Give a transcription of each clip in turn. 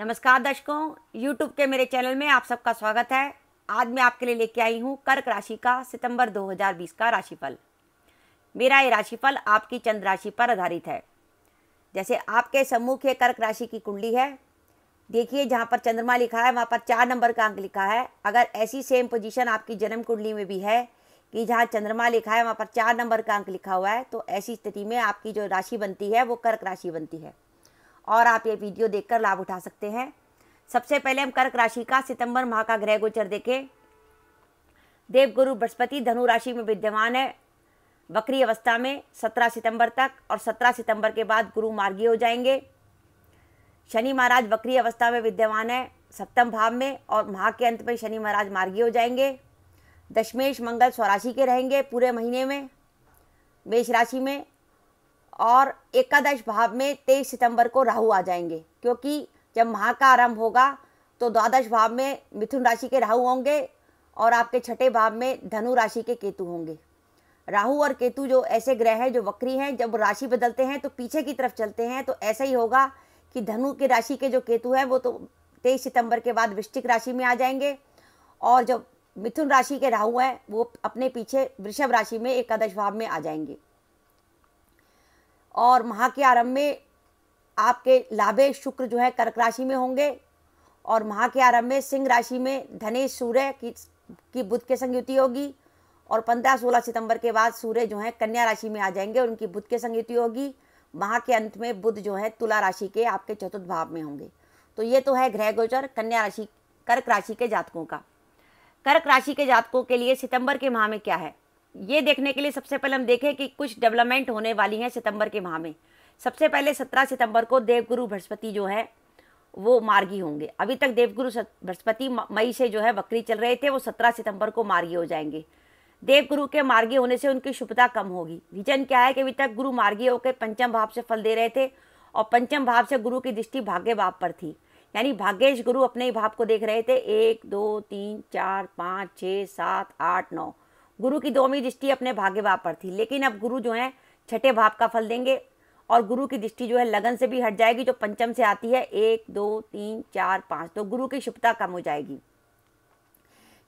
नमस्कार दर्शकों यूट्यूब के मेरे चैनल में आप सबका स्वागत है आज मैं आपके लिए लेके आई हूँ कर्क राशि का सितंबर 2020 का राशिफल मेरा ये राशिफल आपकी चंद्र राशि पर आधारित है जैसे आपके सम्मुख ये कर्क राशि की कुंडली है देखिए जहाँ पर चंद्रमा लिखा है वहाँ पर चार नंबर का अंक लिखा है अगर ऐसी सेम पोजिशन आपकी जन्म कुंडली में भी है कि जहाँ चंद्रमा लिखा है वहाँ पर चार नंबर का अंक लिखा हुआ है तो ऐसी स्थिति में आपकी जो राशि बनती है वो कर्क राशि बनती है और आप ये वीडियो देखकर लाभ उठा सकते हैं सबसे पहले हम कर्क राशि का सितंबर माह का ग्रह गोचर देखें देवगुरु बृहस्पति धनु राशि में विद्यमान है बकरी अवस्था में 17 सितंबर तक और 17 सितंबर के बाद गुरु मार्गी हो जाएंगे शनि महाराज बकरी अवस्था में विद्यमान है सप्तम भाव में और माह के अंत में शनि महाराज मार्गी हो जाएंगे दशमेश मंगल स्वराशि के रहेंगे पूरे महीने में मेष राशि में और एकादश भाव में तेईस सितंबर को राहु आ जाएंगे क्योंकि जब माह का आरंभ होगा तो द्वादश भाव में मिथुन राशि के राहु होंगे और आपके छठे भाव में धनु राशि के केतु होंगे राहु और केतु जो ऐसे ग्रह हैं जो वक्री हैं जब राशि बदलते हैं तो पीछे की तरफ चलते हैं तो ऐसा ही होगा कि धनु के राशि के जो केतु हैं वो तो तेईस सितंबर के बाद वृश्चिक राशि में आ जाएंगे और जब मिथुन राशि के राहु हैं वो अपने पीछे वृषभ राशि में एकादश भाव में आ जाएंगे और माह के आरंभ में आपके लाभे शुक्र जो है कर्क राशि में होंगे और माह के आरंभ में सिंह राशि में धनेश सूर्य की की बुध के संग युति होगी और 15-16 सितंबर के बाद सूर्य जो है कन्या राशि में आ जाएंगे और उनकी बुध के संग युति होगी माह के अंत में बुध जो है तुला राशि के आपके चतुर्थ भाव में होंगे तो ये तो है ग्रह गोचर कन्या राशि कर्क राशि के जातकों का कर्क राशि के जातकों के लिए सितंबर के माह में क्या है ये देखने के लिए सबसे पहले हम देखें कि कुछ डेवलपमेंट होने वाली हैं सितंबर के माह में सबसे पहले सत्रह सितंबर को देवगुरु बृहस्पति जो है वो मार्गी होंगे अभी तक देवगुरु बृहस्पति मई से जो है वक्री चल रहे थे वो सत्रह सितंबर को मार्गी हो जाएंगे देवगुरु के मार्गी होने से उनकी शुभता कम होगी रीजन क्या है कि अभी तक गुरु मार्गी होकर पंचम भाव से फल दे रहे थे और पंचम भाव से गुरु की दृष्टि भाग्य भाव पर थी यानी भाग्येश गुरु अपने ही भाव को देख रहे थे एक दो तीन चार पाँच छः सात आठ नौ गुरु की दोमी दृष्टि अपने भाग्य भाव पर थी लेकिन अब गुरु जो है छठे भाव का फल देंगे और गुरु की दृष्टि जो है लगन से भी हट जाएगी जो पंचम से आती है एक दो तीन चार पाँच तो गुरु की शुभता कम हो जाएगी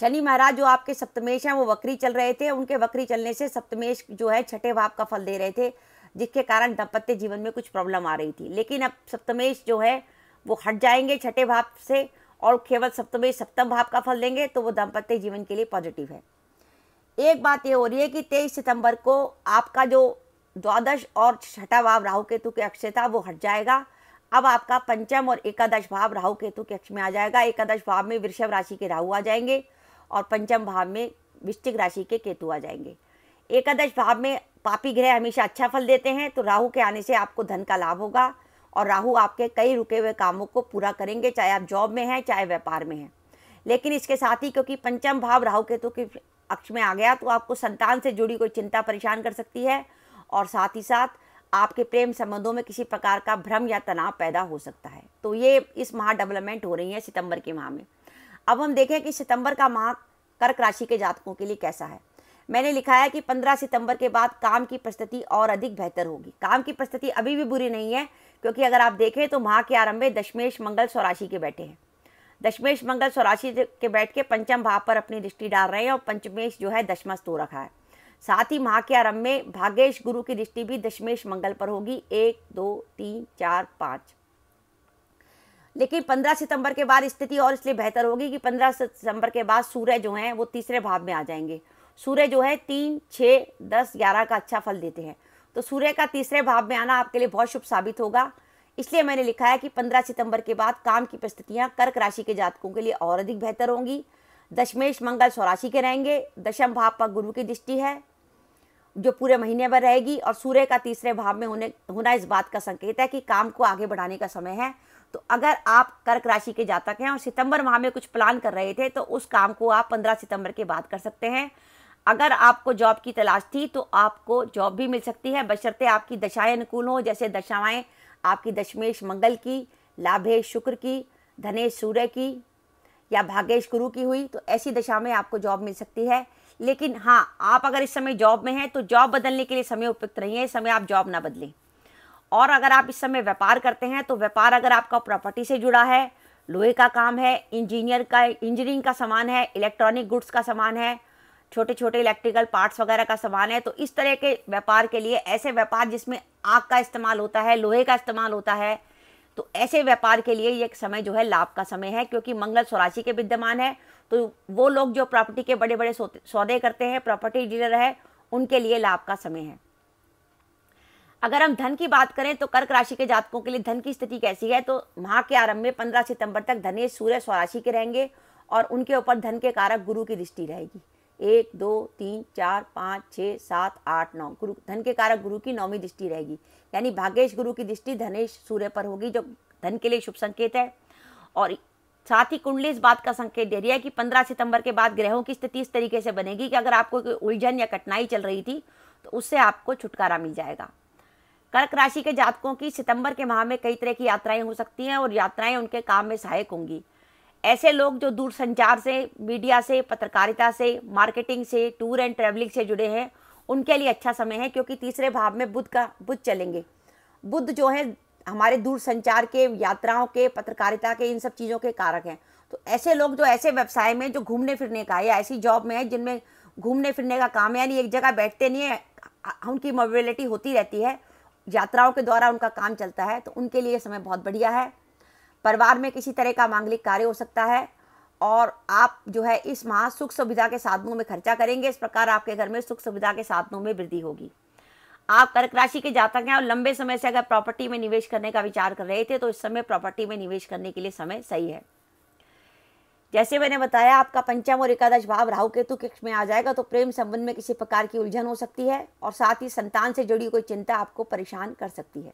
शनि महाराज जो आपके सप्तमेश हैं वो वक्री चल रहे थे उनके वक्री चलने से सप्तमेश जो है छठे भाव का फल दे रहे थे जिसके कारण दाम्पत्य जीवन में कुछ प्रॉब्लम आ रही थी लेकिन अब सप्तमेश जो है वो हट जाएंगे छठे भाव से और केवल सप्तमेश सप्तम भाव का फल देंगे तो वो दाम्पत्य जीवन के लिए पॉजिटिव है एक बात ये हो रही है कि तेईस सितंबर को आपका जो द्वादश और छठा भाव राहु केतु के अक्ष था वो हट जाएगा अब आपका पंचम और एकादश भाव राहु केतु के अक्ष में आ जाएगा एकादश भाव में वृषभ राशि के राहु आ जाएंगे और पंचम भाव में वृश्चिक राशि के केतु आ जाएंगे एकादश भाव में पापी ग्रह हमेशा अच्छा फल देते हैं तो राहु के आने से आपको धन का लाभ होगा और राहु आपके कई रुके हुए कामों को पूरा करेंगे चाहे आप जॉब में हैं चाहे व्यापार में हैं लेकिन इसके साथ ही क्योंकि पंचम भाव राहु केतु के अक्ष में आ गया तो आपको संतान से जुड़ी कोई चिंता परेशान कर सकती है और साथ ही साथ आपके प्रेम संबंधों में किसी प्रकार का भ्रम या तनाव पैदा हो सकता है तो ये इस माह डेवलपमेंट हो रही है सितंबर के माह में अब हम देखें कि सितंबर का माह कर्क राशि के जातकों के लिए कैसा है मैंने लिखा है कि 15 सितंबर के बाद काम की परिस्थिति और अधिक बेहतर होगी काम की परिस्थिति अभी भी बुरी नहीं है क्योंकि अगर आप देखें तो माह के आरंभ में दशमेश मंगल स्वराशि के बैठे हैं दशमेश मंगल स्वराशि के बैठ के पंचम भाव पर अपनी दृष्टि डाल रहे हैं और पंचमेश जो है दशमस्तु रखा है साथ ही माह के आरंभ में भागेश गुरु की दृष्टि भी दशमेश मंगल पर होगी एक दो तीन चार पाँच लेकिन 15 सितंबर के बाद स्थिति और इसलिए बेहतर होगी कि 15 सितंबर के बाद सूर्य जो हैं वो तीसरे भाव में आ जाएंगे सूर्य जो है तीन छः दस ग्यारह का अच्छा फल देते हैं तो सूर्य का तीसरे भाव में आना आपके लिए बहुत शुभ साबित होगा इसलिए मैंने लिखा है कि 15 सितंबर के बाद काम की परिस्थितियां कर्क राशि के जातकों के लिए और अधिक बेहतर होंगी दशमेश मंगल स्वराशि के रहेंगे दशम भाव पर गुरु की दृष्टि है जो पूरे महीने भर रहेगी और सूर्य का तीसरे भाव में होने होना इस बात का संकेत है कि काम को आगे बढ़ाने का समय है तो अगर आप कर्क राशि के जातक हैं और सितंबर माह में कुछ प्लान कर रहे थे तो उस काम को आप 15 सितंबर के बाद कर सकते हैं अगर आपको जॉब की तलाश थी तो आपको जॉब भी मिल सकती है बशर्ते आपकी दशाएं अनुकूल हों जैसे दशाएं आपकी दशमेश मंगल की लाभेश शुक्र की धनेश सूर्य की या भागेश गुरु की हुई तो ऐसी दशा में आपको जॉब मिल सकती है लेकिन हाँ आप अगर इस समय जॉब में हैं तो जॉब बदलने के लिए समय उपयुक्त नहीं है इस समय आप जॉब ना बदलें और अगर आप इस समय व्यापार करते हैं तो व्यापार अगर आपका प्रॉपर्टी से जुड़ा है लोहे का काम है इंजीनियर का इंजीनियरिंग का सामान है इलेक्ट्रॉनिक गुड्स का सामान है छोटे छोटे इलेक्ट्रिकल पार्ट्स वगैरह का सामान है तो इस तरह के व्यापार के लिए ऐसे व्यापार जिसमें आग का इस्तेमाल होता है लोहे का इस्तेमाल होता है तो ऐसे व्यापार के लिए ये समय जो है लाभ का समय है क्योंकि मंगल स्वराशि के विद्यमान है तो वो लोग जो प्रॉपर्टी के बड़े बड़े सौदे करते हैं प्रॉपर्टी डीलर है उनके लिए लाभ का समय है अगर हम धन की बात करें तो कर्क राशि के जातकों के लिए धन की स्थिति कैसी है तो माह के आरंभ में पंद्रह सितंबर तक धनेश सूर्य स्वराशि के रहेंगे और उनके ऊपर धन के कारक गुरु की दृष्टि रहेगी एक दो तीन चार पाँच छः सात आठ नौ गुरु धन के कारक गुरु की नौवीं दृष्टि रहेगी यानी भाग्यश गुरु की दृष्टि धनेश सूर्य पर होगी जो धन के लिए शुभ संकेत है और साथ ही कुंडली इस बात का संकेत दे रही है कि 15 सितंबर के बाद ग्रहों की स्थिति इस तरीके से बनेगी कि अगर आपको कोई उलझन या कठिनाई चल रही थी तो उससे आपको छुटकारा मिल जाएगा कर्क राशि के जातकों की सितंबर के माह में कई तरह की यात्राएं हो सकती हैं और यात्राएं उनके काम में सहायक होंगी ऐसे लोग जो दूर संचार से मीडिया से पत्रकारिता से मार्केटिंग से टूर एंड ट्रैवलिंग से जुड़े हैं उनके लिए अच्छा समय है क्योंकि तीसरे भाव में बुद्ध का बुद्ध चलेंगे बुद्ध जो है हमारे दूर संचार के यात्राओं के पत्रकारिता के इन सब चीज़ों के कारक हैं तो ऐसे लोग जो ऐसे व्यवसाय में जो घूमने फिरने का या ऐसी जॉब में है जिनमें घूमने फिरने का काम है यानी एक जगह बैठते नहीं है उनकी मोबिलिटी होती रहती है यात्राओं के द्वारा उनका काम चलता है तो उनके लिए समय बहुत बढ़िया है परिवार में किसी तरह का मांगलिक कार्य हो सकता है और आप जो है इस माह सुख सुविधा के साधनों में खर्चा करेंगे इस प्रकार आपके घर में सुख सुविधा के साधनों में वृद्धि होगी आप कर्क राशि के जातक हैं और लंबे समय से अगर प्रॉपर्टी में निवेश करने का विचार कर रहे थे तो इस समय प्रॉपर्टी में निवेश करने के लिए समय सही है जैसे मैंने बताया आपका पंचम और एकादश भाव राहु केतु कक्ष में आ जाएगा तो प्रेम संबंध में किसी प्रकार की उलझन हो सकती है और साथ ही संतान से जुड़ी कोई चिंता आपको परेशान कर सकती है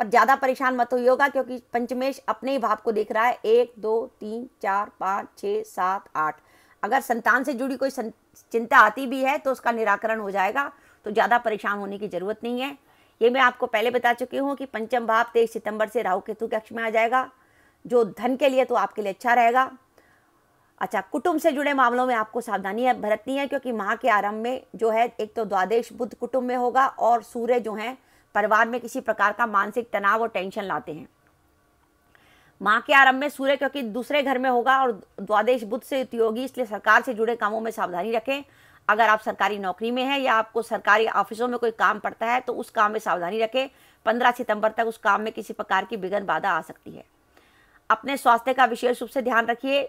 पर ज़्यादा परेशान मत हुई होगा क्योंकि पंचमेश अपने ही भाव को देख रहा है एक दो तीन चार पाँच छः सात आठ अगर संतान से जुड़ी कोई चिंता आती भी है तो उसका निराकरण हो जाएगा तो ज़्यादा परेशान होने की ज़रूरत नहीं है ये मैं आपको पहले बता चुकी हूँ कि पंचम भाव तेईस सितंबर से राहु केतु के कक्ष में आ जाएगा जो धन के लिए तो आपके लिए अच्छा रहेगा अच्छा कुटुंब से जुड़े मामलों में आपको सावधानी है बरतनी है क्योंकि माह के आरंभ में जो है एक तो द्वादेश बुद्ध कुटुंब में होगा और सूर्य जो है परिवार में किसी प्रकार का मानसिक तनाव और टेंशन लाते हैं माँ के आरंभ में सूर्य क्योंकि दूसरे घर में होगा और द्वादेश बुद्ध से उपयोगी इसलिए सरकार से जुड़े कामों में सावधानी रखें अगर आप सरकारी नौकरी में हैं या आपको सरकारी ऑफिसों में कोई काम पड़ता है तो उस काम में सावधानी रखें पंद्रह सितंबर तक उस काम में किसी प्रकार की विघ्न बाधा आ सकती है अपने स्वास्थ्य का विशेष रूप से ध्यान रखिए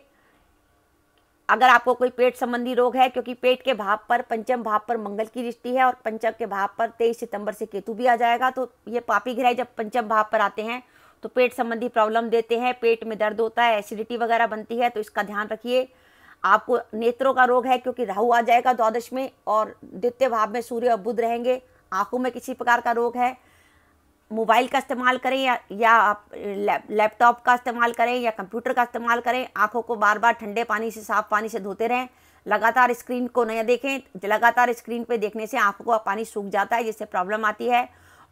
अगर आपको कोई पेट संबंधी रोग है क्योंकि पेट के भाव पर पंचम भाव पर मंगल की दृष्टि है और पंचम के भाव पर तेईस सितंबर से केतु भी आ जाएगा तो ये पापी ग्रह जब पंचम भाव पर आते हैं तो पेट संबंधी प्रॉब्लम देते हैं पेट में दर्द होता है एसिडिटी वगैरह बनती है तो इसका ध्यान रखिए आपको नेत्रों का रोग है क्योंकि राहु आ जाएगा द्वादश में और द्वितीय भाव में सूर्य और बुध रहेंगे आंखों में किसी प्रकार का रोग है मोबाइल का इस्तेमाल करें या या आप लैपटॉप का इस्तेमाल करें या कंप्यूटर का इस्तेमाल करें आंखों को बार बार ठंडे पानी से साफ पानी से धोते रहें लगातार स्क्रीन को नहीं देखें लगातार स्क्रीन पे देखने से आंखों का पानी सूख जाता है जिससे प्रॉब्लम आती है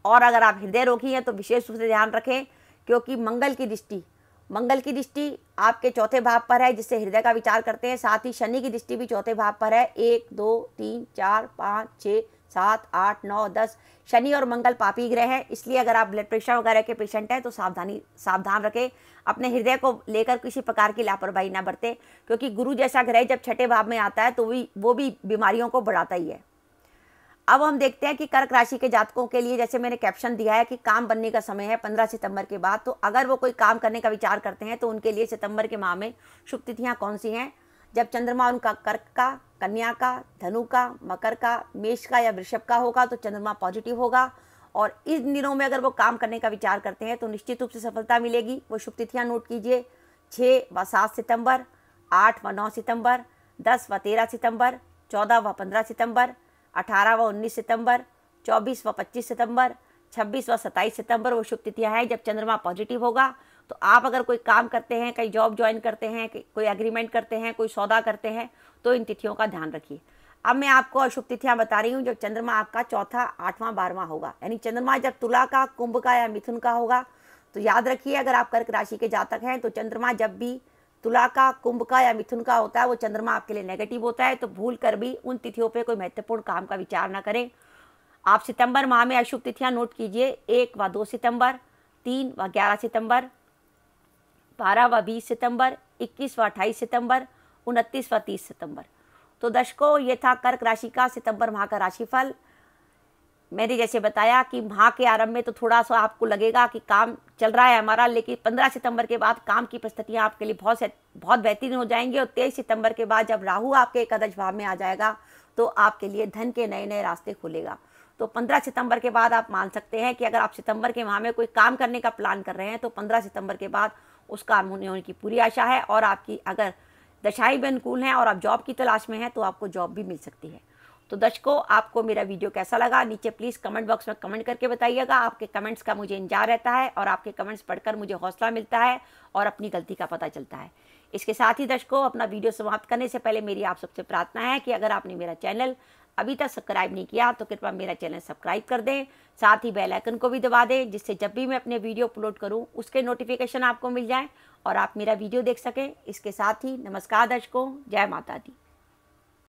और अगर आप हृदय रोगी हैं तो विशेष रूप से ध्यान रखें क्योंकि मंगल की दृष्टि मंगल की दृष्टि आपके चौथे भाव पर है जिससे हृदय का विचार करते हैं साथ ही शनि की दृष्टि भी चौथे भाव पर है एक दो तीन चार पाँच छः सात आठ नौ दस शनि और मंगल पापी ग्रह हैं इसलिए अगर आप ब्लड प्रेशर वगैरह के पेशेंट हैं तो सावधानी सावधान रखें अपने हृदय को लेकर किसी प्रकार की लापरवाही ना बरतें क्योंकि गुरु जैसा ग्रह जब छठे भाव में आता है तो भी वो भी बीमारियों को बढ़ाता ही है अब हम देखते हैं कि कर्क राशि के जातकों के लिए जैसे मैंने कैप्शन दिया है कि काम बनने का समय है पंद्रह सितंबर के बाद तो अगर वो कोई काम करने का विचार करते हैं तो उनके लिए सितंबर के माह में शुभ तिथियाँ कौन सी हैं जब चंद्रमा उनका कर्क का कन्या का धनु का मकर का मेष का या वृषभ का होगा तो चंद्रमा पॉजिटिव होगा और इन दिनों में अगर वो काम करने का विचार करते हैं तो निश्चित रूप से सफलता मिलेगी वो शुभ तिथियाँ नोट कीजिए छः व सात सितंबर आठ व नौ सितंबर दस व तेरह सितंबर चौदह व पंद्रह सितंबर अठारह व उन्नीस सितंबर चौबीस व पच्चीस सितंबर छब्बीस व सत्ताईस सितंबर वो शुभ तिथियाँ हैं जब चंद्रमा पॉजिटिव होगा तो आप अगर कोई काम करते हैं कहीं जॉब ज्वाइन करते हैं कोई एग्रीमेंट करते हैं कोई सौदा करते हैं तो इन तिथियों का ध्यान रखिए अब मैं आपको अशुभ तिथियां बता रही हूँ जब चंद्रमा आपका चौथा आठवां बारहवां होगा यानी चंद्रमा जब तुला का कुंभ का या मिथुन का होगा तो याद रखिए अगर आप कर्क राशि के जातक हैं तो चंद्रमा जब भी तुला का कुंभ का या मिथुन का होता है वो चंद्रमा आपके लिए नेगेटिव होता है तो भूल कर भी उन तिथियों पर कोई महत्वपूर्ण काम का विचार ना करें आप सितंबर माह में अशुभ तिथियां नोट कीजिए एक व दो सितंबर तीन व ग्यारह सितंबर बारह व बीस सितंबर इक्कीस व अट्ठाईस सितंबर उनतीस व तीस सितंबर तो दर्शकों ये था कर्क राशि का सितंबर माह का राशिफल मैंने जैसे बताया कि माह के आरंभ में तो थोड़ा सा आपको लगेगा कि काम चल रहा है हमारा लेकिन पंद्रह सितंबर के बाद काम की परिस्थितियाँ आपके लिए बहुत से बहुत बेहतरीन हो जाएंगी और तेईस सितंबर के बाद जब राहु आपके एकादश भाव में आ जाएगा तो आपके लिए धन के नए नए रास्ते खुलेगा तो 15 सितंबर के बाद आप मान सकते हैं कि अगर आप सितंबर के माह में कोई काम करने का प्लान कर रहे हैं तो 15 सितंबर के बाद उस काम होने होने की पूरी आशा है और आपकी अगर दशाएँ भी अनुकूल हैं और आप जॉब की तलाश में हैं तो आपको जॉब भी मिल सकती है तो दर्शकों आपको मेरा वीडियो कैसा लगा नीचे प्लीज़ कमेंट बॉक्स में कमेंट करके बताइएगा आपके कमेंट्स का मुझे इंतजार रहता है और आपके कमेंट्स पढ़कर मुझे हौसला मिलता है और अपनी गलती का पता चलता है इसके साथ ही दर्शकों अपना वीडियो समाप्त करने से पहले मेरी आप सबसे प्रार्थना है कि अगर आपने मेरा चैनल अभी तक सब्सक्राइब नहीं किया तो कृपया मेरा चैनल सब्सक्राइब कर दें साथ ही बेल आइकन को भी दबा दें जिससे जब भी मैं अपने वीडियो अपलोड करूं उसके नोटिफिकेशन आपको मिल जाए और आप मेरा वीडियो देख सकें इसके साथ ही नमस्कार दर्शकों जय माता दी